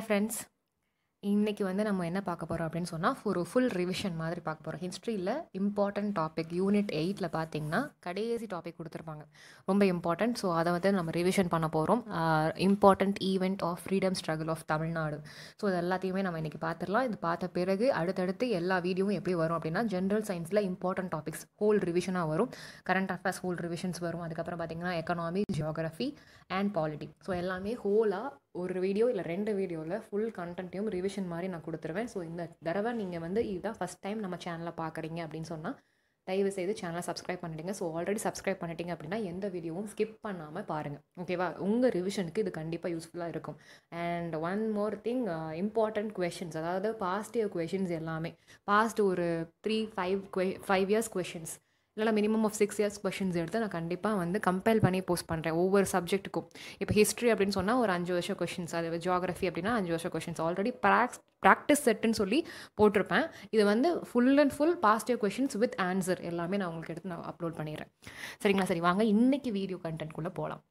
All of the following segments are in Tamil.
ஹாய் ஃப்ரெண்ட்ஸ் இன்றைக்கி வந்து நம்ம என்ன பார்க்க போகிறோம் அப்படின்னு சொன்னால் ஒரு ஃபுல் ரிவிஷன் மாதிரி பார்க்க போகிறோம் ஹிஸ்ட்ரியில் இம்பார்ட்டண்ட் டாபிக் யூனிட் எயிட்டில் பார்த்தீங்கன்னா கடைசி டாபிக் கொடுத்துருப்பாங்க ரொம்ப இம்பார்ட்டண்ட் ஸோ அதை வந்து நம்ம ரிவிஷன் பண்ண போகிறோம் important event of freedom struggle of Tamil Nadu so இது எல்லாத்தையுமே நம்ம இன்றைக்கி பார்த்துடலாம் இது பார்த்த பிறகு அடுத்தடுத்து எல்லா வீடியோவும் எப்படி வரும் அப்படின்னா ஜென்ரல் சயின்ஸில் இம்பார்ட்டண்ட் டாபிக்ஸ் ஹோல் ரிவிஷனாக வரும் கரண்ட் அஃபேர்ஸ் ஹோல் ரிவிஷன்ஸ் வரும் அதுக்கப்புறம் பார்த்திங்கன்னா economy geography and politics so எல்லாமே ஹோலாக ஒரு வீடியோ இல்லை ரெண்டு வீடியோவில் ஃபுல் கண்டென்ட்டையும் ரிவிஷன் மாதிரி நான் கொடுத்துருவேன் ஸோ இந்த தடவை நீங்கள் வந்து இதுதான் ஃபஸ்ட் டைம் நம்ம சேனலை பார்க்குறீங்க அப்படின்னு சொன்னால் தயவு செய்து சேனலை சப்ஸ்கிரைப் பண்ணிட்டீங்க ஸோ ஆல்ரெடி சப்ஸ்கிரைப் பண்ணிட்டீங்க அப்படின்னா எந்த வீடியோவும் ஸ்கிப் பண்ணாமல் பாருங்கள் ஓகேவா உங்கள் ரிவிஷனுக்கு இது கண்டிப்பாக யூஸ்ஃபுல்லாக இருக்கும் and one more thing important questions அதாவது பாஸ்ட் இயர் கொஷின்ஸ் எல்லாமே பாஸ்ட் ஒரு three five five years questions இல்லைனா minimum of six years questions எடுத்து நான் கண்டிப்பாக வந்து கம்பேர் பண்ணி போஸ்ட் பண்ணுறேன் ஒவ்வொரு சப்ஜெக்ட்டுக்கும் இப்போ ஹிஸ்ட்ரி அப்படின்னு சொன்னால் ஒரு அஞ்சு வருஷம் கொஷின்ஸ் அது ஜியாகிரஃபி அப்படின்னா அஞ்சு வருஷம் கொஷின்ஸ் ஆல்ரெடி ப்ராக்ஸ் ப்ராக்டிஸ் செட்டுன்னு சொல்லி போட்டிருப்பேன் இது வந்து ஃபுல் அண்ட் ஃபுல் பாஸ்டிவ் கொஷின்ஸ் வித் ஆன்சர் எல்லாமே நான் உங்களுக்கு எடுத்து நான் அப்லோட் பண்ணிடுறேன் சரிங்களா சரி வாங்க இன்றைக்கி வீடியோ கண்டென்ட்குள்ளே போகலாம்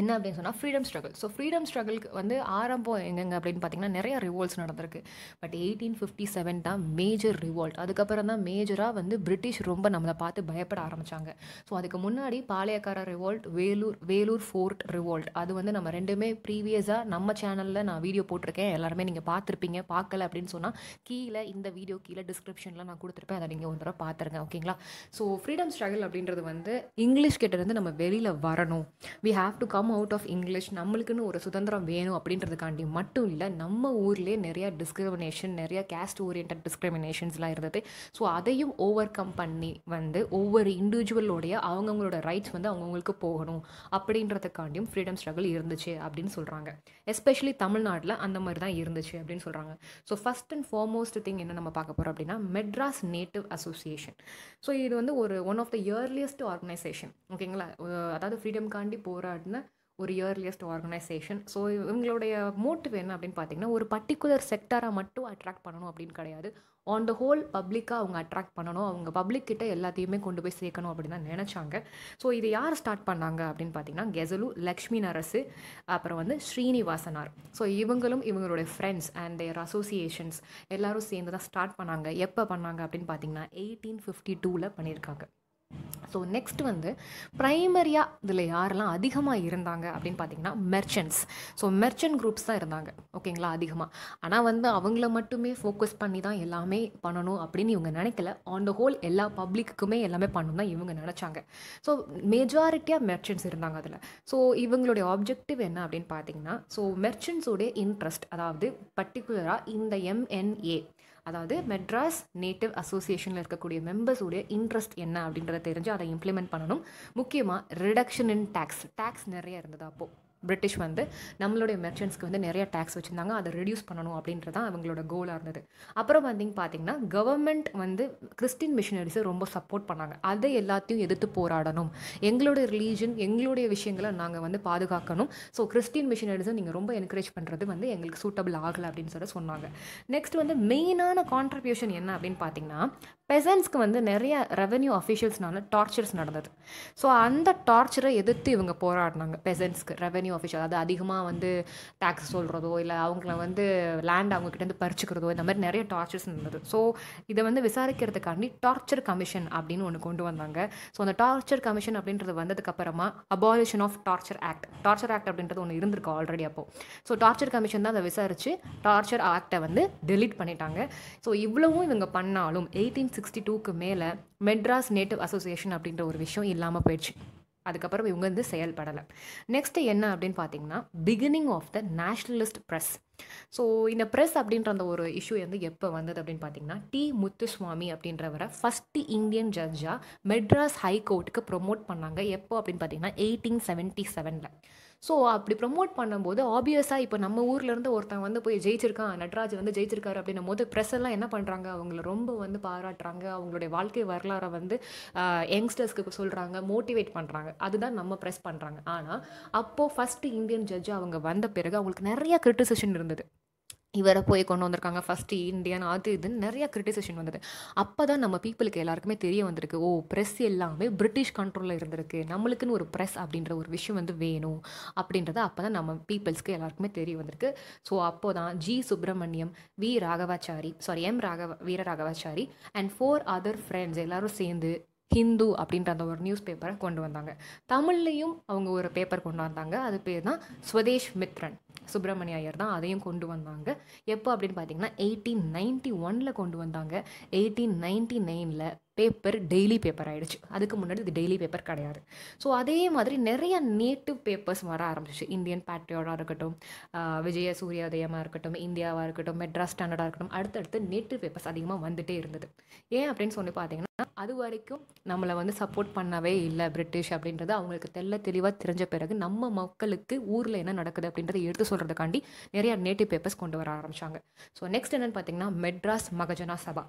என்ன அப்படின்னு சொன்னால் ஃப்ரீடம் ஸ்ட்ரகல் ஸோ ஃப்ரீடம் ஸ்ட்ரகிளுக்கு வந்து ஆரம்பம் எங்கெங்க அப்படின்னு பார்த்தீங்கன்னா நிறையா ரிவோல்ட்ஸ் நடந்திருக்கு பட் எயிட்டீன் ஃபிஃப்டி செவன் தான் மேஜர் ரிவோல்ட் அதுக்கப்புறம் தான் மேஜராக வந்து பிரிட்டிஷ் ரொம்ப நம்மளை பார்த்து பயப்பட ஆரம்பித்தாங்க ஸோ அதுக்கு முன்னாடி பாளையக்கார revolt Vellore Vellore fort revolt அது வந்து நம்ம ரெண்டுமே ப்ரீவியஸாக நம்ம சேனலில் நான் வீடியோ போட்டிருக்கேன் எல்லாருமே நீங்கள் பார்த்துருப்பீங்க பார்க்கல அப்படின்னு சொன்னால் கீழே இந்த வீடியோ கீழே டிஸ்கிரிப்ஷனில் நான் கொடுத்துருப்பேன் அதை நீங்கள் ஒரு தடவை பார்த்துருங்க ஓகேங்களா ஸோ ஃப்ரீடம் ஸ்ட்ரகல் அப்படின்றது வந்து இங்கிலீஷ் கிட்டேருந்து நம்ம வெளியில் வரணும் we have to come come out of English நம்மளுக்குன்னு ஒரு சுதந்திரம் வேணும் அப்படின்றதுக்காண்டி மட்டும் இல்லை நம்ம ஊர்லேயே நிறையா டிஸ்கிரிமினேஷன் நிறையா கேஸ்ட் ஓரியன்ட் டிஸ்கிரிமினேஷன்ஸ்லாம் இருந்தது ஸோ அதையும் ஓவர் கம் பண்ணி வந்து ஒவ்வொரு இண்டிவிஜுவலோடைய அவங்கவுங்களோட ரைட்ஸ் வந்து அவங்கவுங்களுக்கு போகணும் அப்படின்றதுக்காண்டியும் ஃப்ரீடம் ஸ்ட்ரகிள் இருந்துச்சு அப்படின்னு சொல்கிறாங்க எஸ்பெஷலி தமிழ்நாட்டில் அந்த மாதிரி தான் இருந்துச்சு அப்படின்னு சொல்கிறாங்க so first and foremost thing என்ன நம்ம பார்க்க போகிறோம் அப்படின்னா மெட்ராஸ் நேட்டிவ் அசோசியேஷன் ஸோ இது வந்து ஒரு one of the earliest organisation ஓகேங்களா அதாவது காண்டி போராடின ஒரு இயர்லியஸ்ட் ஆர்கனைசேஷன் ஸோ இவங்களுடைய மோட்டிவ் என்ன அப்படின்னு பார்த்தீங்கன்னா ஒரு பர்டிகுலர் செக்டாராக மட்டும் அட்ராக்ட் பண்ணணும் அப்படின்னு கிடையாது ஆன் த ஹோல் பப்ளிக்காக அவங்க அட்ராக்ட் பண்ணணும் அவங்க பப்ளிக் கிட்ட எல்லாத்தையுமே கொண்டு போய் சேர்க்கணும் அப்படின்னு தான் நினச்சாங்க ஸோ இது யார் ஸ்டார்ட் பண்ணாங்க அப்படின்னு பார்த்தீங்கன்னா கெசலு லக்ஷ்மி நரசு அப்புறம் வந்து ஸ்ரீனிவாசனார் ஸோ இவங்களும் இவங்களுடைய ஃப்ரெண்ட்ஸ் அண்ட் தேர் அசோசியேஷன்ஸ் எல்லாரும் சேர்ந்து தான் ஸ்டார்ட் பண்ணாங்க எப்போ பண்ணாங்க அப்படின்னு பார்த்தீங்கன்னா எயிட்டீன் ஃபிஃப்டி டூவில் பண்ணியிருக்காங்க ஸோ நெக்ஸ்ட் வந்து ப்ரைமரியாக இதில் யாரெல்லாம் அதிகமாக இருந்தாங்க அப்படின்னு பார்த்தீங்கன்னா மெர்ச்சன்ஸ் ஸோ மெர்ச்சன்ட் குரூப்ஸ் தான் இருந்தாங்க ஓகேங்களா அதிகமாக ஆனால் வந்து அவங்கள மட்டுமே ஃபோக்கஸ் பண்ணி தான் எல்லாமே பண்ணணும் அப்படின்னு இவங்க நினைக்கல ஆன் த ஹோல் எல்லா பப்ளிக்குமே எல்லாமே பண்ணணும் தான் இவங்க நினச்சாங்க ஸோ மெஜாரிட்டியாக மெர்ச்சன்ஸ் இருந்தாங்க அதில் ஸோ இவங்களுடைய ஆப்ஜெக்டிவ் என்ன அப்படின்னு பார்த்தீங்கன்னா ஸோ மெர்ச்சன்ஸோடைய இன்ட்ரெஸ்ட் அதாவது பர்டிகுலராக இந்த எம்என்ஏ அதாவது மெட்ராஸ் நேட்டிவ் அசோசியேஷனில் இருக்கக்கூடிய மெம்பர்ஸுடைய இன்ட்ரெஸ்ட் என்ன அப்படின்றத தெரிஞ்சு அதை இம்ப்ளிமெண்ட் பண்ணணும் முக்கியமாக ரிடக்ஷன் இன் டேக்ஸ் டேக்ஸ் நிறைய இருந்தது அப்போது பிரிட்டிஷ் வந்து நம்மளுடைய மெர்ச்சன்ட்ஸ்க்கு வந்து நிறைய டேக்ஸ் வச்சுருந்தாங்க அதை ரெடியூஸ் பண்ணணும் அப்படின்றது தான் அவங்களோட கோலாக இருந்தது அப்புறம் வந்து பார்த்திங்கன்னா கவர்மெண்ட் வந்து கிறிஸ்டின் மிஷினரிஸை ரொம்ப சப்போர்ட் பண்ணாங்க அதை எல்லாத்தையும் எதிர்த்து போராடணும் எங்களுடைய ரிலீஜன் எங்களுடைய விஷயங்களை நாங்கள் வந்து பாதுகாக்கணும் ஸோ கிறிஸ்டின் மிஷினரிஸை நீங்கள் ரொம்ப என்கரேஜ் பண்ணுறது வந்து எங்களுக்கு சூட்டபிள் ஆகலை அப்படின்னு சொல்ல சொன்னாங்க நெக்ஸ்ட் வந்து மெயினான கான்ட்ரிபியூஷன் என்ன அப்படின்னு பார்த்தீங்கன்னா பெசன்ஸ்க்கு வந்து நிறைய ரெவன்யூ அஃபிஷியல்ஸ்னால டார்ச்சர்ஸ் நடந்தது ஸோ அந்த டார்ச்சரை எதிர்த்து இவங்க போராடினாங்க பெசன்ஸ்க்கு ரெவன்யூ ரெவென்யூ அஃபிஷியல் அதாவது அதிகமாக வந்து டேக்ஸ் சொல்கிறதோ இல்லை அவங்கள வந்து லேண்ட் வந்து பறிச்சுக்கிறதோ இந்த மாதிரி நிறைய டார்ச்சர்ஸ் இருந்தது ஸோ இதை வந்து விசாரிக்கிறதுக்காண்டி டார்ச்சர் கமிஷன் அப்படின்னு ஒன்று கொண்டு வந்தாங்க ஸோ அந்த டார்ச்சர் கமிஷன் அப்படின்றது வந்ததுக்கப்புறமா abolition of torture act torture act அப்படின்றது ஒன்று இருந்திருக்கு ஆல்ரெடி அப்போது ஸோ டார்ச்சர் கமிஷன் தான் அதை விசாரித்து டார்ச்சர் ஆக்டை வந்து டெலீட் பண்ணிட்டாங்க ஸோ இவ்வளவும் இவங்க பண்ணாலும் எயிட்டீன் சிக்ஸ்டி டூக்கு மேலே மெட்ராஸ் நேட்டிவ் அசோசியேஷன் அப்படின்ற ஒரு விஷயம் இல்லாமல் போயிடுச்சு அதுக்கப்புறம் இவங்க வந்து செயல்படலை நெக்ஸ்ட்டு என்ன அப்படின்னு பார்த்தீங்கன்னா beginning of the nationalist press so இந்த ப்ரெஸ் அப்படின்ற அந்த ஒரு இஷ்யூ வந்து எப்போ வந்தது அப்படின்னு பார்த்தீங்கன்னா டி முத்துசுவாமி அப்படின்றவரை ஃபஸ்ட்டு இந்தியன் ஜட்ஜாக மெட்ராஸ் ஹைகோர்ட்டுக்கு ப்ரொமோட் பண்ணாங்க எப்போ அப்படின்னு பார்த்தீங்கன்னா எயிட்டீன் செவன்ட்டி செவனில் ஸோ அப்படி ப்ரொமோட் பண்ணும்போது ஆப்வியஸாக இப்போ நம்ம ஊர்லேருந்து ஒருத்தவங்க வந்து போய் ஜெயிச்சிருக்கான் நட்ராஜ் வந்து ஜெயிச்சிருக்காரு அப்படின்னும் போது ப்ரெஸ் எல்லாம் என்ன பண்ணுறாங்க அவங்கள ரொம்ப வந்து பாராட்டுறாங்க அவங்களுடைய வாழ்க்கை வரலாறை வந்து யங்ஸ்டர்ஸ்க்கு சொல்கிறாங்க மோட்டிவேட் பண்ணுறாங்க அதுதான் நம்ம ப்ரெஸ் பண்ணுறாங்க ஆனால் அப்போது ஃபஸ்ட்டு இந்தியன் ஜட்ஜ் அவங்க வந்த பிறகு அவங்களுக்கு நிறைய கிரிட்டிசிஷன் இருந்தது இவரை போய் கொண்டு வந்திருக்காங்க ஃபஸ்ட்டு இந்தியன் அது இதுன்னு நிறையா கிரிட்டிசேஷன் வந்தது அப்போ தான் நம்ம பீப்புளுக்கு எல்லாருக்குமே தெரிய வந்திருக்கு ஓ ப்ரெஸ் எல்லாமே பிரிட்டிஷ் கண்ட்ரோலில் இருந்திருக்கு நம்மளுக்குன்னு ஒரு ப்ரெஸ் அப்படின்ற ஒரு விஷயம் வந்து வேணும் அப்படின்றத அப்போ தான் நம்ம பீப்புள்ஸ்க்கு எல்லாருக்குமே தெரிய வந்திருக்கு ஸோ அப்போ தான் G Subramaniam V Raghavachari sorry M Raghava Veera Raghavachari and four other friends எல்லோரும் சேர்ந்து ஹிந்து அப்படின்ற அந்த ஒரு நியூஸ் பேப்பரை கொண்டு வந்தாங்க தமிழ்லேயும் அவங்க ஒரு பேப்பர் கொண்டு வந்தாங்க அது பேர் தான் ஸ்வதேஷ் மித்ரன் சுப்பிரமணிய ஐயர் தான் அதையும் கொண்டு வந்தாங்க எப்போ அப்படின்னு பார்த்தீங்கன்னா எயிட்டீன் நைன்டி ஒனில் கொண்டு வந்தாங்க எயிட்டீன் நைன்டி நைனில் பேப்பர் டெய்லி பேப்பர் ஆகிடுச்சு அதுக்கு முன்னாடி இது டெய்லி பேப்பர் கிடையாது ஸோ அதே மாதிரி நிறைய நேட்டிவ் பேப்பர்ஸ் வர ஆரம்பிச்சிச்சு இந்தியன் பேட்ரியோடாக இருக்கட்டும் விஜய சூரியோதயமாக இருக்கட்டும் இந்தியாவாக இருக்கட்டும் மெட்ராஸ் ஸ்டாண்டர்டாக இருக்கட்டும் அடுத்தடுத்து நேட்டிவ் பேப்பர்ஸ் அதிகமாக வந்துட்டே இருந்தது ஏன் அப்படின்னு சொல்லி பார்த்தீங்கன்னா அது வரைக்கும் நம்மளை வந்து சப்போர்ட் பண்ணவே இல்லை பிரிட்டிஷ் அப்படின்றது அவங்களுக்கு தெல்ல தெளிவாக தெரிஞ்ச பிறகு நம்ம மக்களுக்கு ஊரில் என்ன நடக்குது அப்படின்றத எடுத்து சொல்கிறதுக்காண்டி நிறைய நேட்டிவ் பேப்பர்ஸ் கொண்டு வர ஆரம்பித்தாங்க ஸோ நெக்ஸ்ட் என்னென்னு பார்த்தீங்கன்னா மெட்ராஸ் மகஜனா சபா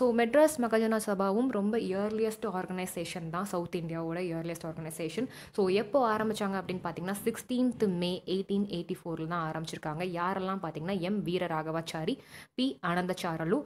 ஸோ மெட்ராஸ் மகஜனா சபாவும் ரொம்ப இயர்லியஸ்ட் ஆர்கனைசேஷன் தான் சவுத் இந்தியாவோட இயர்லியஸ்ட் ஆர்கனைசேஷன் ஸோ எப்போ ஆரம்பித்தாங்க அப்படின்னு பார்த்தீங்கன்னா சிக்ஸ்டீன்த் மே எயிட்டீன் எயிட்டி ஃபோரில் தான் ஆரம்பிச்சிருக்காங்க யாரெல்லாம் பார்த்தீங்கன்னா M Veeraraghavachari P Anandacharlu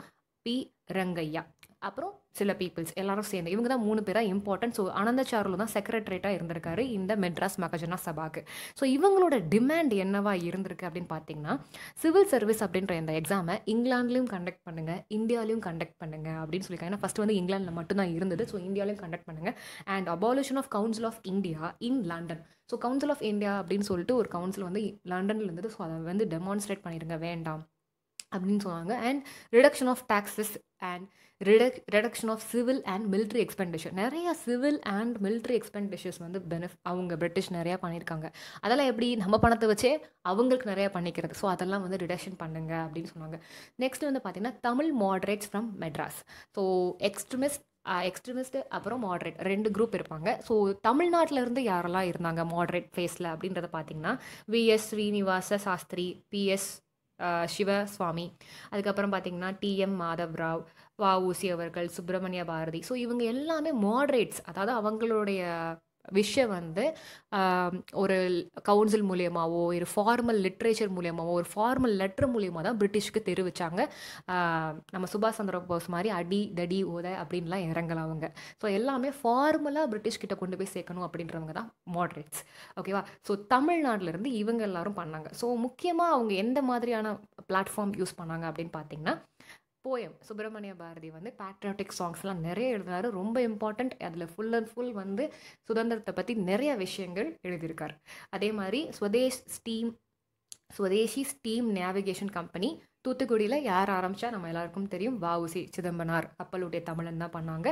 P Rangaiah அப்புறம் சில பீப்புள்ஸ் எல்லாரும் சேர்ந்து இவங்க தான் மூணு பேராக இம்பார்ட்டன்ட் ஸோ அனந்தச்சாருலு தான் செக்ரட்டரேட்டாக இருந்திருக்காரு இந்த மெட்ராஸ் மகஜனா சபாக்கு ஸோ இவங்களோட டிமாண்ட் என்னவா இருந்திருக்கு அப்படின்னு பார்த்தீங்கன்னா சிவில் சர்வீஸ் அப்படின்ற இந்த எக்ஸாமை இங்கிலாந்துலேயும் கண்டக்ட் பண்ணுங்கள் இந்தியாவிலையும் கண்டக்ட் பண்ணுங்கள் அப்படின்னு சொல்லியிருக்காங்க ஏன்னா ஃபஸ்ட்டு வந்து இங்கிலாண்டில் மட்டும்தான் இருந்தது ஸோ இந்தியாவிலையும் கண்டக்ட் பண்ணுங்கள் and abolition of council of India in London so council of India அப்படின்னு சொல்லிட்டு ஒரு கவுன்சில் வந்து லண்டனில் இருந்தது ஸோ அதை வந்து டெமான்ஸ்ட்ரேட் பண்ணிடுங்க வேண்டாம் அப்படின்னு சொன்னாங்க and reduction of taxes and reduc reduction of civil and military expenditure நிறைய சிவில் அண்ட் மிலிட்ரி எக்ஸ்பெண்டிச்சர்ஸ் வந்து பெனிஃப் அவங்க பிரிட்டிஷ் நிறையா பண்ணியிருக்காங்க அதெல்லாம் எப்படி நம்ம பணத்தை வச்சே அவங்களுக்கு நிறையா பண்ணிக்கிறது ஸோ அதெல்லாம் வந்து ரிடக்ஷன் பண்ணுங்கள் அப்படின்னு சொன்னாங்க நெக்ஸ்ட் வந்து பார்த்திங்கன்னா Tamil moderates from Madras so extremist extremist அப்புறம் மாட்ரேட் ரெண்டு குரூப் இருப்பாங்க ஸோ தமிழ்நாட்டிலேருந்து யாரெல்லாம் இருந்தாங்க மாட்ரேட் ஃபேஸில் அப்படின்றத பார்த்தீங்கன்னா விஎஸ் ஸ்ரீனிவாச சாஸ்திரி பிஎஸ் சிவசுவாமி அதுக்கப்புறம் பார்த்திங்கன்னா டிஎம் மாதவ் ராவ் வா ஊசி அவர்கள் சுப்பிரமணிய பாரதி ஸோ இவங்க எல்லாமே மாடரேட்ஸ் அதாவது அவங்களுடைய விஷயம் வந்து ஒரு கவுன்சில் மூலியமாகவோ ஒரு ஃபார்மல் லிட்ரேச்சர் மூலியமாகவோ ஒரு ஃபார்மல் லெட்டர் மூலியமாக தான் பிரிட்டிஷ்க்கு தெரிவித்தாங்க நம்ம சுபாஷ் சந்திர போஸ் மாதிரி அடி தடி ஓத அப்படின்லாம் இறங்கலாம் அவங்க ஸோ எல்லாமே ஃபார்மலாக பிரிட்டிஷ் கிட்ட கொண்டு போய் சேர்க்கணும் அப்படின்றவங்க தான் மாட்ரேட்ஸ் ஓகேவா ஸோ தமிழ்நாட்டிலேருந்து இவங்க எல்லாரும் பண்ணாங்க ஸோ முக்கியமாக அவங்க எந்த மாதிரியான பிளாட்ஃபார்ம் யூஸ் பண்ணாங்க அப்படின்னு பார்த்தீங்கன்னா போயம் சுப்பிரமணிய பாரதி வந்து பேட்ரியாட்டிக் சாங்ஸ்லாம் நிறைய எழுதுனாரு ரொம்ப இம்பார்ட்டண்ட் அதில் ஃபுல் அண்ட் ஃபுல் வந்து சுதந்திரத்தை பற்றி நிறைய விஷயங்கள் எழுதியிருக்கார் அதே மாதிரி Swadesh steam Swadeshi steam navigation company தூத்துக்குடியில் யார் ஆரம்பித்தா நம்ம எல்லாருக்கும் தெரியும் வாவுசி சிதம்பனார் கப்பலுடைய தமிழன் தான் பண்ணாங்க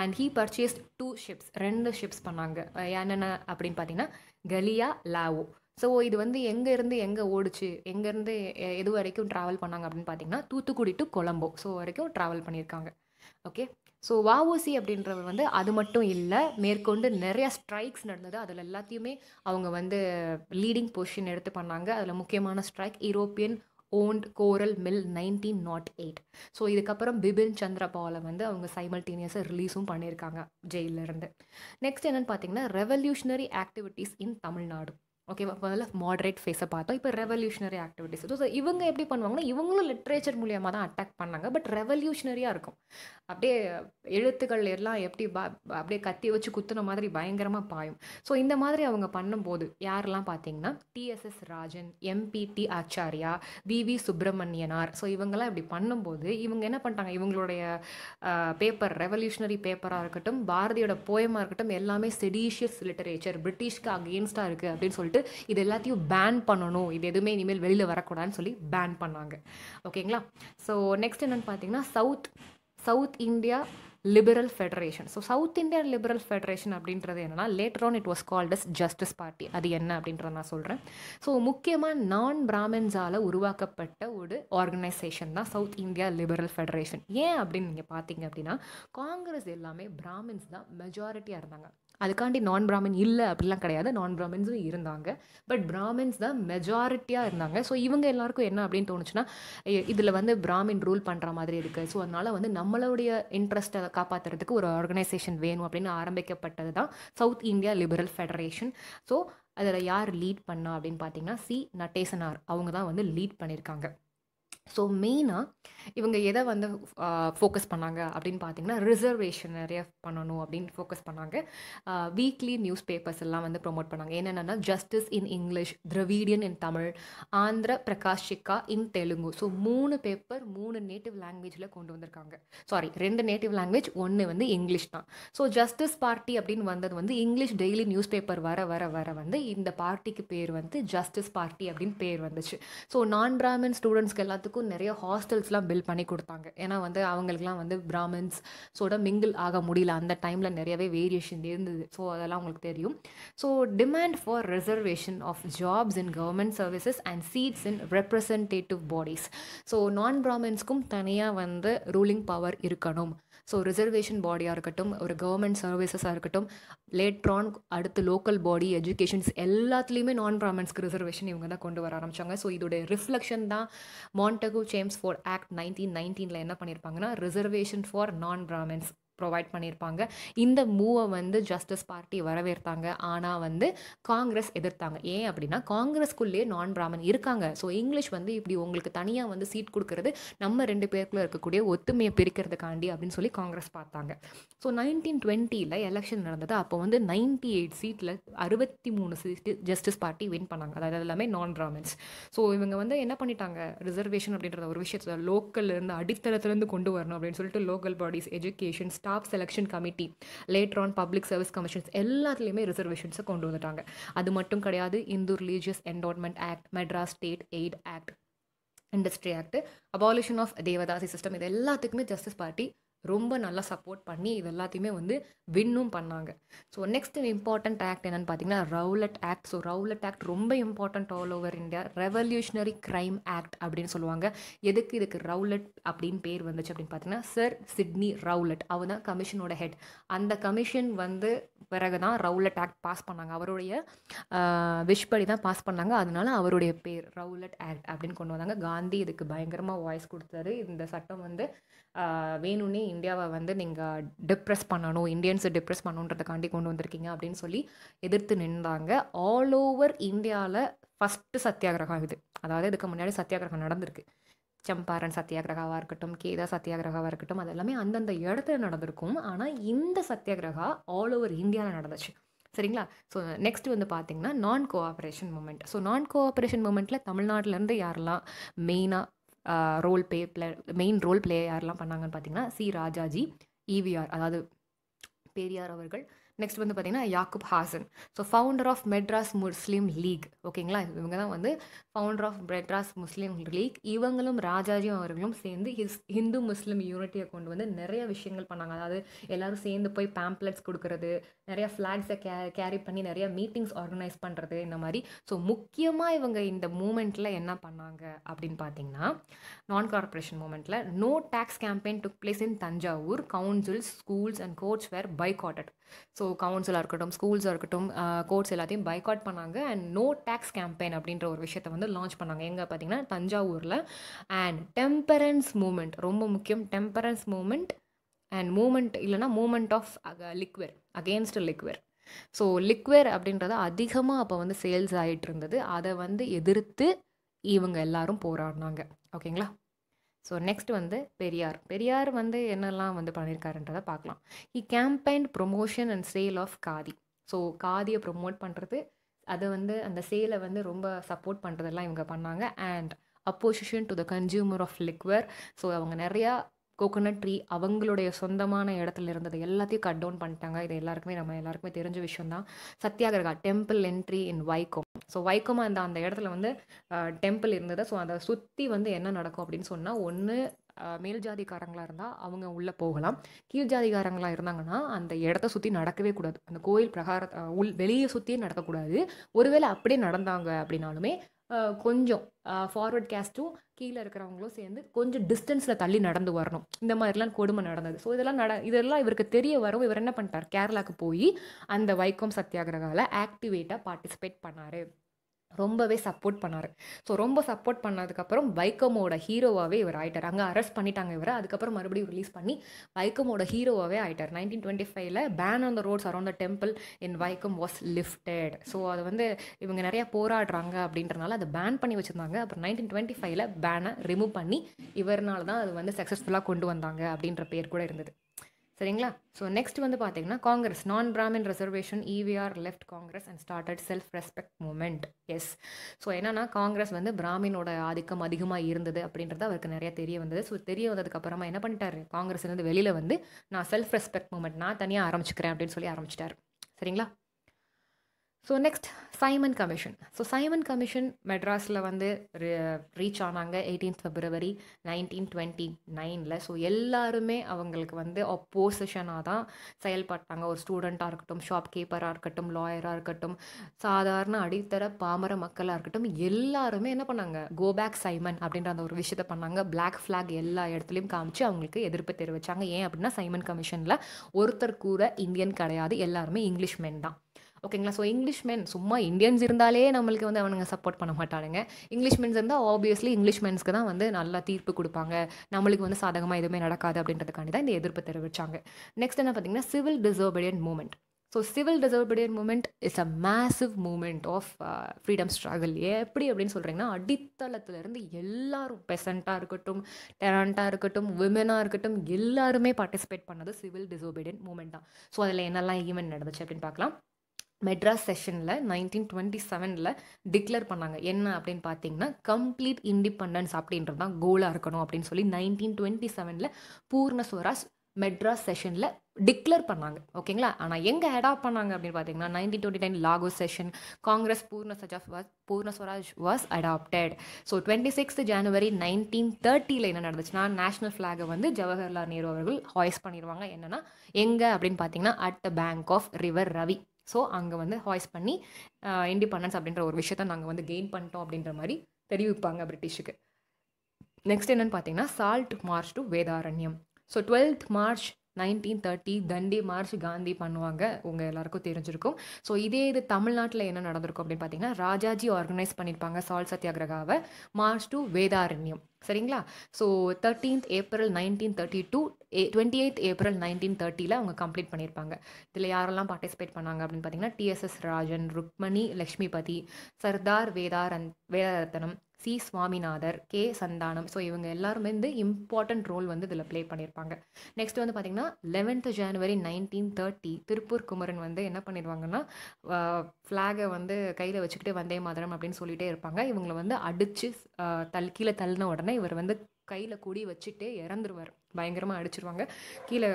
and he purchased two ships ரெண்டு ஷிப்ஸ் பண்ணாங்க என்னென்ன அப்படின்னு பார்த்தீங்கன்னா கலியா லாவோ ஸோ இது வந்து எங்கேருந்து எங்கே ஓடிச்சு எங்கேருந்து எது வரைக்கும் ட்ராவல் பண்ணாங்க அப்படின்னு பார்த்தீங்கன்னா தூத்துக்குடி டு கொலம்போ ஸோ வரைக்கும் ட்ராவல் பண்ணியிருக்காங்க ஓகே ஸோ வாவோசி அப்படின்றவர் வந்து அது மட்டும் இல்லை மேற்கொண்டு நிறையா ஸ்ட்ரைக்ஸ் நடந்தது அதில் எல்லாத்தையுமே அவங்க வந்து லீடிங் பொசிஷன் எடுத்து பண்ணாங்க அதில் முக்கியமான strike European owned Coral Mill nineteen naught eight so இதுக்கப்புறம் பிபின் சந்திரபாவில் வந்து அவங்க சைமல்டேனியஸாக ரிலீஸும் பண்ணியிருக்காங்க ஜெயிலிருந்து நெக்ஸ்ட் என்னென்னு பார்த்தீங்கன்னா ரெவல்யூஷனரி ஆக்டிவிட்டீஸ் இன் தமிழ்நாடு ஓகேவா முதல்ல மாடரேட் ஃபேஸை பார்த்தோம் இப்போ ரெவல்யூஷனரி ஆக்டிவிட்டிஸ் ஸோ இவங்க எப்படி பண்ணுவாங்கன்னா இவங்களும் லிட்ரேச்சர் மூலியமாக தான் அட்டாக் பண்ணாங்க பட் ரெவல்யூஷனரியாக இருக்கும் அப்படியே எழுத்துக்கள் எல்லாம் எப்படி அப்படியே கத்தி வச்சு குத்துன மாதிரி பயங்கரமாக பாயும் ஸோ இந்த மாதிரி அவங்க பண்ணும்போது யாரெல்லாம் பார்த்தீங்கன்னா TSS Rajan MPT Acharya VV Subramanianar so இவங்கெல்லாம் இப்படி பண்ணும்போது இவங்க என்ன பண்ணிட்டாங்க இவங்களுடைய பேப்பர் ரெவல்யூஷனரி பேப்பராக இருக்கட்டும் பாரதியோட போயமாக இருக்கட்டும் எல்லாமே செடிஷியஸ் லிட்டரேச்சர் பிரிட்டிஷ்க்கு அகெயின்ஸ்டாக இருக்குது அப்படின்னு சொல்லிட்டு சொல்லிட்டு இது எல்லாத்தையும் பேன் பண்ணணும் இது எதுவுமே இனிமேல் வெளியில் வரக்கூடாதுன்னு சொல்லி பேன் பண்ணாங்க ஓகேங்களா ஸோ நெக்ஸ்ட் என்னென்னு பார்த்தீங்கன்னா South South India Liberal Federation so South India Liberal Federation அப்படின்றது என்னென்னா later on it was called as Justice Party அது என்ன அப்படின்றத நான் சொல்கிறேன் ஸோ முக்கியமாக நான் பிராமின்ஸால் உருவாக்கப்பட்ட ஒரு ஆர்கனைசேஷன் தான் சவுத் இந்தியா லிபரல் ஃபெடரேஷன் ஏன் அப்படின்னு நீங்கள் பார்த்தீங்க அப்படின்னா காங்கிரஸ் எல்லாமே பிராமின்ஸ் தான் மெஜாரிட்டியாக இருந்தாங்க அதுக்காண்டி நான் பிராமின் இல்லை அப்படிலாம் கிடையாது நான் பிராமின்ஸும் இருந்தாங்க பட் பிராமின்ஸ் தான் மெஜாரிட்டியாக இருந்தாங்க ஸோ இவங்க எல்லாருக்கும் என்ன அப்படின்னு தோணுச்சுன்னா இதில் வந்து பிராமின் ரூல் பண்ணுற மாதிரி இருக்குது ஸோ அதனால் வந்து நம்மளுடைய இன்ட்ரெஸ்ட்டை காப்பாற்றுறதுக்கு ஒரு ஆர்கனைசேஷன் வேணும் அப்படின்னு ஆரம்பிக்கப்பட்டது தான் South India Liberal Federation so அதில் யார் லீட் பண்ணா அப்படின்னு பார்த்தீங்கன்னா சி நட்டேசனார் அவங்க தான் வந்து லீட் பண்ணியிருக்காங்க ஸோ மெயினாக இவங்க எதை வந்து ஃபோக்கஸ் பண்ணாங்க அப்படின்னு பார்த்தீங்கன்னா ரிசர்வேஷன் நிறைய பண்ணணும் அப்படின்னு ஃபோக்கஸ் பண்ணாங்க வீக்லி நியூஸ் பேப்பர்ஸ் எல்லாம் வந்து ப்ரொமோட் பண்ணாங்க என்னென்னா Justice in English Dravidian in Tamil Andhra Prakasika in Telugu so மூணு பேப்பர் மூணு நேட்டிவ் லாங்குவேஜில் கொண்டு வந்திருக்காங்க சாரி ரெண்டு நேட்டிவ் லாங்குவேஜ் ஒன்று வந்து இங்கிலீஷ் தான் ஸோ ஜஸ்டிஸ் பார்ட்டி அப்படின்னு வந்தது வந்து இங்கிலீஷ் டெய்லி நியூஸ் பேப்பர் வர வர வர வந்து இந்த பார்ட்டிக்கு பேர் வந்து ஜஸ்டிஸ் பார்ட்டி அப்படின்னு பேர் வந்துச்சு ஸோ நான் பிராமின் ஸ்டூடெண்ட்ஸ்க்கு எல்லாத்துக்கும் அவங்களுக்கும் நிறைய ஹாஸ்டல்ஸ்லாம் பில்ட் பண்ணி கொடுத்தாங்க ஏன்னா வந்து அவங்களுக்குலாம் வந்து பிராமின்ஸ் மிங்கிள் ஆக முடியல அந்த டைமில் நிறையவே வேரியேஷன் இருந்தது ஸோ அதெல்லாம் அவங்களுக்கு தெரியும் so demand for reservation of jobs in government services and seats in representative bodies so non பிராமின்ஸ்க்கும் தனியாக வந்து ரூலிங் பவர் இருக்கணும் ஸோ ரிசர்வேஷன் பாடியாக இருக்கட்டும் ஒரு கவர்மெண்ட் சர்வீசஸாக இருக்கட்டும் லேட்ரான் அடுத்து லோக்கல் பாடி எஜுகேஷன்ஸ் எல்லாத்துலேயுமே நான் பிராமின்ஸ்க்கு ரிசர்வேஷன் இவங்க தான் கொண்டு வர ஆரம்பித்தாங்க ஸோ இதோடைய ரிஃப்ளெக்ஷன் தான் Montagu Chelmsford act nineteen நைன்டீனில் என்ன பண்ணியிருப்பாங்கன்னா reservation for non Brahmins provide பண்ணியிருப்பாங்க இந்த மூவை வந்து ஜஸ்டிஸ் பார்ட்டி வரவேற்பாங்க ஆனால் வந்து காங்கிரஸ் எதிர்த்தாங்க ஏன் அப்படின்னா காங்கிரஸ்க்குள்ளேயே நான் பிராமன் இருக்காங்க ஸோ இங்கிலீஷ் வந்து இப்படி உங்களுக்கு தனியாக வந்து சீட் கொடுக்கறது நம்ம ரெண்டு பேருக்குள்ளே இருக்கக்கூடிய ஒத்துமையை பிரிக்கிறதுக்காண்டி அப்படின்னு சொல்லி காங்கிரஸ் பார்த்தாங்க ஸோ நைன்டீன் டுவெண்ட்டியில் எலெக்ஷன் நடந்தது அப்போ வந்து நைன்டி எயிட் சீட்டில் அறுபத்தி மூணு சீட்டு ஜஸ்டிஸ் பார்ட்டி வின் பண்ணாங்க அதாவது எல்லாமே நான் பிராமன்ஸ் ஸோ இவங்க வந்து என்ன பண்ணிட்டாங்க ரிசர்வேஷன் அப்படின்ற ஒரு விஷயத்தில் லோக்கல்லேருந்து அடித்தளத்துலேருந்து கொண்டு வரணும் அப்படின்னு சொல்லிட்டு local bodies educations staff selection committee later on public service commissions எல்லாத்துலேயுமே ரிசர்வேஷன்ஸை கொண்டு வந்துட்டாங்க அது மட்டும் கிடையாது Hindu religious endowment act Madras state aid act industry act abolition of devadasi system இது எல்லாத்துக்குமே ஜஸ்டிஸ் பார்ட்டி ரொம்ப நல்லா சப்போர்ட் பண்ணி இது எல்லாத்தையுமே வந்து வின்னும் பண்ணாங்க ஸோ நெக்ஸ்ட் இம்பார்ட்டண்ட் ஆக்ட் என்னென்னு பார்த்தீங்கன்னா Rowlatt act so Rowlatt act ரொம்ப important all over India revolutionary crime act அப்படின்னு சொல்லுவாங்க எதுக்கு இதுக்கு ரவுலட் அப்படின்னு பேர் வந்துச்சு அப்படின்னு பார்த்தீங்கன்னா சர் சிட்னி ரவுலட் அவர் தான் கமிஷனோட ஹெட் அந்த கமிஷன் வந்து பிறகு தான் ரவுலட் ஆக்ட் பாஸ் பண்ணாங்க அவருடைய விஷ் தான் பாஸ் பண்ணாங்க அதனால அவருடைய பேர் ரவுலட் ஆக்ட் அப்படின்னு கொண்டு வந்தாங்க காந்தி இதுக்கு பயங்கரமாக வாய்ஸ் கொடுத்தாரு இந்த சட்டம் வந்து வேணும்னே இந்தியாவை வந்து நீங்கள் டிப்ரெஸ் பண்ணணும் இந்தியன்ஸை டிப்ரெஸ் பண்ணணுன்றதுக்காண்டி கொண்டு வந்திருக்கீங்க அப்படின்னு சொல்லி எதிர்த்து நின்றாங்க ஆல் ஓவர் இந்தியாவில் ஃபஸ்ட்டு சத்தியாகிரகம் இது அதாவது இதுக்கு முன்னாடி சத்தியாகிரகம் நடந்திருக்கு சம்பாரன் சத்தியாகிரகாவாக இருக்கட்டும் கேதா சத்தியாகிரகாவாக இருக்கட்டும் அது எல்லாமே அந்தந்த இடத்துல நடந்திருக்கும் ஆனால் இந்த சத்தியாகிரகா ஆல் ஓவர் இந்தியாவில் நடந்துச்சு சரிங்களா ஸோ நெக்ஸ்ட் வந்து பார்த்தீங்கன்னா non cooperation movement so non cooperation மூமெண்ட்டில் தமிழ்நாட்டிலேருந்து யாரெல்லாம் மெயினாக role pay play main role play யாரெல்லாம் பண்ணாங்கன்னு பார்த்தீங்கன்னா சி ராஜாஜி இவிஆர் e அதாவது பெரியார் அவர்கள் நெக்ஸ்ட் வந்து பார்த்திங்கன்னா Yakub Hasan so founder of Madras Muslim League ஓகேங்களா இவங்க தான் வந்து founder of Madras Muslim League இவங்களும் ராஜாஜியும் அவர்களும் சேர்ந்து ஹிஸ் ஹிந்து முஸ்லீம் யூனிட்டியை கொண்டு வந்து நிறைய விஷயங்கள் பண்ணாங்க அதாவது எல்லோரும் சேர்ந்து போய் பேம்ப்ளெட்ஸ் கொடுக்கறது நிறைய ஃப்ளாக்ஸை கே கேரி பண்ணி நிறைய மீட்டிங்ஸ் ஆர்கனைஸ் பண்ணுறது இந்த மாதிரி ஸோ முக்கியமாக இவங்க இந்த மூமெண்ட்டில் என்ன பண்ணாங்க அப்படின்னு பார்த்தீங்கன்னா நான் கார்பரேஷன் மூமெண்ட்டில் no tax campaign took place in Thanjavur councils schools and courts were ஆட்டட் ஸோ கவுன்சிலாக இருக்கட்டும் ஸ்கூல்ஸாக இருக்கட்டும் கோர்ட்ஸ் எல்லாத்தையும் பைக்காட் பண்ணாங்க அண்ட் நோ டேக்ஸ் கேம்பெயின் அப்படின்ற ஒரு விஷயத்தை வந்து லான்ச் பண்ணாங்க எங்கே பார்த்தீங்கன்னா தஞ்சாவூரில் அண்ட் டெம்பரன்ஸ் மூமெண்ட் ரொம்ப முக்கியம் டெம்பரன்ஸ் மூமெண்ட் அண்ட் மூமெண்ட் இல்லைனா movement of liquor against liquor so liquor அப்படின்றது அதிகமாக அப்போ வந்து சேல்ஸ் ஆகிட்டு இருந்தது அதை வந்து எதிர்த்து இவங்க எல்லாரும் போராடினாங்க ஓகேங்களா ஸோ நெக்ஸ்ட் வந்து பெரியார் பெரியார் வந்து என்னெல்லாம் வந்து பண்ணியிருக்காருன்றதை பார்க்கலாம் he campaign promotion and sale of khadi so காதியை ப்ரொமோட் பண்ணுறது அதை வந்து அந்த சேலை வந்து ரொம்ப சப்போர்ட் பண்ணுறதெல்லாம் இவங்க பண்ணாங்க and opposition to the consumer of liquor so அவங்க நிறையா கோகோனட் ட்ரீ அவங்களுடைய சொந்தமான இடத்துல இருந்தது எல்லாத்தையும் கட் டவுன் பண்ணிட்டாங்க இது எல்லாருக்குமே நம்ம எல்லாருக்குமே தெரிஞ்ச விஷயம் தான் Satyagraha temple entry in Vaikom so வைக்கமாக அந்த அந்த இடத்துல வந்து டெம்பிள் இருந்தது ஸோ அதை சுற்றி வந்து என்ன நடக்கும் அப்படின்னு சொன்னால் ஒன்று மேல் ஜாதிக்காரங்களாக இருந்தால் அவங்க உள்ளே போகலாம் கீழ் ஜாதிகாரங்களாக இருந்தாங்கன்னா அந்த இடத்த சுற்றி நடக்கவே கூடாது அந்த கோயில் பிரகார உள் வெளியே சுற்றியே நடக்கக்கூடாது ஒருவேளை அப்படியே நடந்தாங்க அப்படின்னாலுமே கொஞ்சம் ஃபார்வர்ட் கேஸ்ட்டும் கீழே இருக்கிறவங்களும் சேர்ந்து கொஞ்சம் டிஸ்டன்ஸில் தள்ளி நடந்து வரணும் இந்த மாதிரிலாம் கொடுமை நடந்தது ஸோ இதெல்லாம் நட இதெல்லாம் இவருக்கு தெரிய வரவும் இவர் என்ன பண்ணிட்டார் கேரளாவுக்கு போய் அந்த வைக்கம் சத்தியாகிரகாவில் ஆக்டிவேட்டாக பார்ட்டிசிபேட் பண்ணார் ரொம்பவே சப்போர்ட் பண்ணார் ஸோ ரொம்ப சப்போர்ட் பண்ணதுக்கப்புறம் வைக்கமோட ஹீரோவாகவே இவர் ஆகிட்டார் அங்கே அரெஸ்ட் பண்ணிட்டாங்க இவர் அதுக்கப்புறம் மறுபடியும் ரிலீஸ் பண்ணி வைக்கமோட ஹீரோவாகவே ஆகிட்டார் நைன்டீன் டுவெண்ட்டி ஃபைவ்ல ban on the roads around the temple in Vaikom was lifted so அது வந்து இவங்க நிறையா போராடுறாங்க அப்படின்றனால அதை பேன் பண்ணி வச்சுருந்தாங்க அப்புறம் நைன்டீன் டுவெண்ட்டி ஃபைவ்ல பேனை ரிமூவ் பண்ணி இவர்னால தான் அது வந்து சக்ஸஸ்ஃபுல்லாக கொண்டு வந்தாங்க அப்படின்ற பேர் கூட இருந்தது சரிங்களா ஸோ நெக்ஸ்ட் வந்து பார்த்தீங்கன்னா Congress non Brahmin reservation EVR left Congress and started self respect movement எஸ் ஸோ என்னன்னா காங்கிரஸ் வந்து பிராமினோட ஆதிக்கம் அதிகமாக இருந்தது அப்படின்றது அவருக்கு நிறைய தெரிய வந்தது ஸோ தெரிய வந்ததுக்கு அப்புறமா என்ன பண்ணிட்டாரு காங்கிரஸ்லேருந்து வெளியில் வந்து நான் செல்ஃப் ரெஸ்பெக்ட் மூமெண்ட் நான் தனியாக ஆரம்பிச்சுக்கிறேன் அப்படின்னு சொல்லி ஆரம்பிச்சிட்டாரு சரிங்களா so next Simon commission so Simon commission மெட்ராஸில் வந்து ரீச் ஆனாங்க எயிட்டீன் ஃபெப்ரவரி நைன்டீன் டுவெண்ட்டி நைனில் ஸோ எல்லாருமே அவங்களுக்கு வந்து அப்போசிஷனாக தான் செயல்பட்டாங்க ஒரு ஸ்டூடெண்ட்டாக இருக்கட்டும் ஷாப் கீப்பராக இருக்கட்டும் லாயராக இருக்கட்டும் சாதாரண அடித்தர பாமர மக்களாக இருக்கட்டும் எல்லாருமே என்ன பண்ணாங்க கோபேக் சைமன் அப்படின்ற அந்த ஒரு விஷயத்தை பண்ணாங்க பிளாக் ஃப்ளாக் எல்லா இடத்துலையும் காமிச்சு அவங்களுக்கு எதிர்ப்பு தெரிவித்தாங்க ஏன் அப்படின்னா சைமன் கமிஷனில் ஒருத்தர் கூட இந்தியன் கிடையாது எல்லாருமே இங்கிலீஷ் மென் தான் ஓகேங்களா ஸோ இங்கிலீஷ் மென் சும்மா இந்தியன்ஸ் இருந்தாலே நம்மளுக்கு வந்து அவனுங்க சப்போர்ட் பண்ண மாட்டானுங்க இங்கிலீஷ் மென்ஸ் இருந்தால் ஆப்வியஸ்லி இங்கிலீஷ் மென்ஸ்க்கு தான் வந்து நல்லா தீர்ப்பு கொடுப்பாங்க நம்மளுக்கு வந்து சாதகமாக எதுவுமே நடக்காது அப்படின்றதுக்காண்டி தான் இந்த எதிர்ப்பு தெரிவித்தாங்க நெக்ஸ்ட் என்ன பார்த்தீங்கன்னா civil disobedience movement so civil disobedience movement is a massive movement of freedom struggle எப்படி அப்படின்னு சொல்கிறீங்கன்னா அடித்தளத்துலேருந்து எல்லாரும் பெசண்ட்டாக இருக்கட்டும் டெரண்ட்டாக இருக்கட்டும் விமனாக இருக்கட்டும் எல்லாருமே பார்ட்டிசிபேட் பண்ணது சிவில் டிசோபீடியன் மூமெண்ட் தான் ஸோ அதில் என்னெல்லாம் ஈவெண்ட் நடந்துச்சு அப்படின்னு பார்க்கலாம் மெட்ராஸ் செஷனில் நைன்டீன் டுவெண்ட்டி செவனில் டிக்ளேர் பண்ணாங்க என்ன அப்படின்னு பார்த்தீங்கன்னா கம்ப்ளீட் இண்டிபெண்டன்ஸ் அப்படின்றது தான் கோலாக இருக்கணும் அப்படின்னு சொல்லி நைன்டீன் டுவெண்ட்டி செவனில் பூர்ண மெட்ராஸ் செஷனில் டிக்ளேர் பண்ணாங்க ஓகேங்களா ஆனால் எங்கே அடாப்ட் பண்ணாங்க அப்படின்னு பார்த்தீங்கன்னா nineteen twenty nine Lahore session Congress Purna was Purna Swaraj was adopted so twenty sixth January nineteen தேர்ட்டியில் என்ன நடந்துச்சுன்னா நேஷனல் ஃப்ளாகை வந்து ஜவஹர்லால் நேரு அவர்கள் ஹாய்ஸ் பண்ணிடுவாங்க என்னென்னா எங்கே அப்படின்னு பார்த்தீங்கன்னா at the bank of river Ravi so அங்கே வந்து ஹாய்ஸ் பண்ணி இண்டிபெண்டன்ஸ் அப்படின்ற ஒரு விஷயத்த நாங்கள் வந்து கெயின் பண்ணிட்டோம் அப்படின்ற மாதிரி தெரிவிப்பாங்க பிரிட்டிஷுக்கு நெக்ஸ்ட் என்னென்னு பார்த்தீங்கன்னா salt march to Vedaranyam so twelfth March nineteen thirty Dandi march Gandhi பண்ணுவாங்க உங்கள் எல்லாருக்கும் தெரிஞ்சிருக்கும் ஸோ இதே இது தமிழ்நாட்டில் என்ன நடந்திருக்கும் அப்படின்னு பார்த்தீங்கன்னா ராஜாஜி ஆர்கனைஸ் பண்ணியிருப்பாங்க சால் சத்தியாகிரகாவை மார்ச் டு வேதாரண்யம் சரிங்களா so thirteenth April nineteen thirty to a twenty eighth April nineteen தேர்ட்டியில் அவங்க கம்ப்ளீட் பண்ணியிருப்பாங்க இதில் யாரெல்லாம் பார்ட்டிசிபேட் பண்ணாங்க அப்படின்னு பார்த்தீங்கன்னா டிஎஸ்எஸ் ராஜன் ருக்மணி லக்ஷ்மிபதி சர்தார் வேதாரன் Vedaratnam C Swaminathar K Santhanam so இவங்க எல்லாருமே வந்து இம்பார்ட்டன்ட் ரோல் வந்து இதில் ப்ளே பண்ணியிருப்பாங்க நெக்ஸ்ட் வந்து பார்த்தீங்கன்னா eleventh January nineteen thirty Tiruppur Kumaran வந்து என்ன பண்ணிடுவாங்கன்னா ஃப்ளாகை வந்து கையில் வச்சுக்கிட்டு வந்தே மாதிரம் அப்படின்னு சொல்லிகிட்டே இருப்பாங்க இவங்களை வந்து அடித்து தல் கீழே தள்ளின உடனே இவர் வந்து கையில் கொடி வச்சுட்டே இறந்துருவார் பயங்கரமாக அடிச்சிருவாங்க கீழே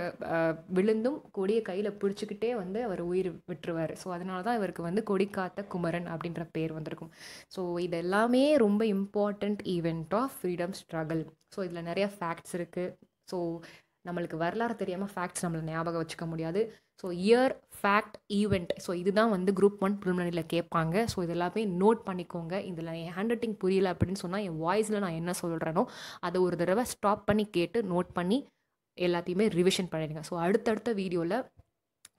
விழுந்தும் கொடியை கையில் பிடிச்சிக்கிட்டே வந்து அவர் உயிர் விட்டுருவார் ஸோ அதனால தான் இவருக்கு வந்து கொடி காத்த குமரன் அப்படின்ற பேர் வந்திருக்கும் ஸோ இது எல்லாமே ரொம்ப important event of freedom struggle so இதில் நிறைய ஃபேக்ட்ஸ் இருக்குது ஸோ நம்மளுக்கு வரலாறு தெரியாமல் ஃபேக்ட்ஸ் நம்மளை ஞாபகம் வச்சுக்க முடியாது so year fact event so இதுதான் வந்து குரூப் ஒன் பிரிமினரியில் கேட்பாங்க ஸோ இதெல்லாமே நோட் பண்ணிக்கோங்க இதில் என் ஹேண்ட் ரைட்டிங் புரியல அப்படின்னு சொன்னால் என் வாய்ஸில் நான் என்ன சொல்கிறேனோ அதை ஒரு தடவை ஸ்டாப் பண்ணி கேட்டு நோட் பண்ணி எல்லாத்தையுமே ரிவிஷன் பண்ணிடுங்க ஸோ அடுத்தடுத்த வீடியோவில்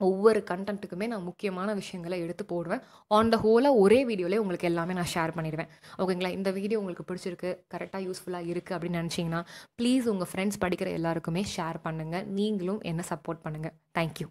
ஒவ்வொரு கண்டென்ட்டுக்குமே நான் முக்கியமான விஷயங்களை எடுத்து போடுவேன் ஆன் த ஹோலாக ஒரே வீடியோலேயே உங்களுக்கு எல்லாமே நான் ஷேர் பண்ணிடுவேன் ஓகேங்களா இந்த வீடியோ உங்களுக்கு பிடிச்சிருக்கு கரெக்டாக யூஸ்ஃபுல்லாக இருக்குது அப்படின்னு நினச்சிங்கன்னா ப்ளீஸ் உங்கள் ஃப்ரெண்ட்ஸ் படிக்கிற எல்லாருக்குமே ஷேர் பண்ணுங்கள் நீங்களும் என்ன சப்போர்ட் பண்ணுங்கள் தேங்க்யூ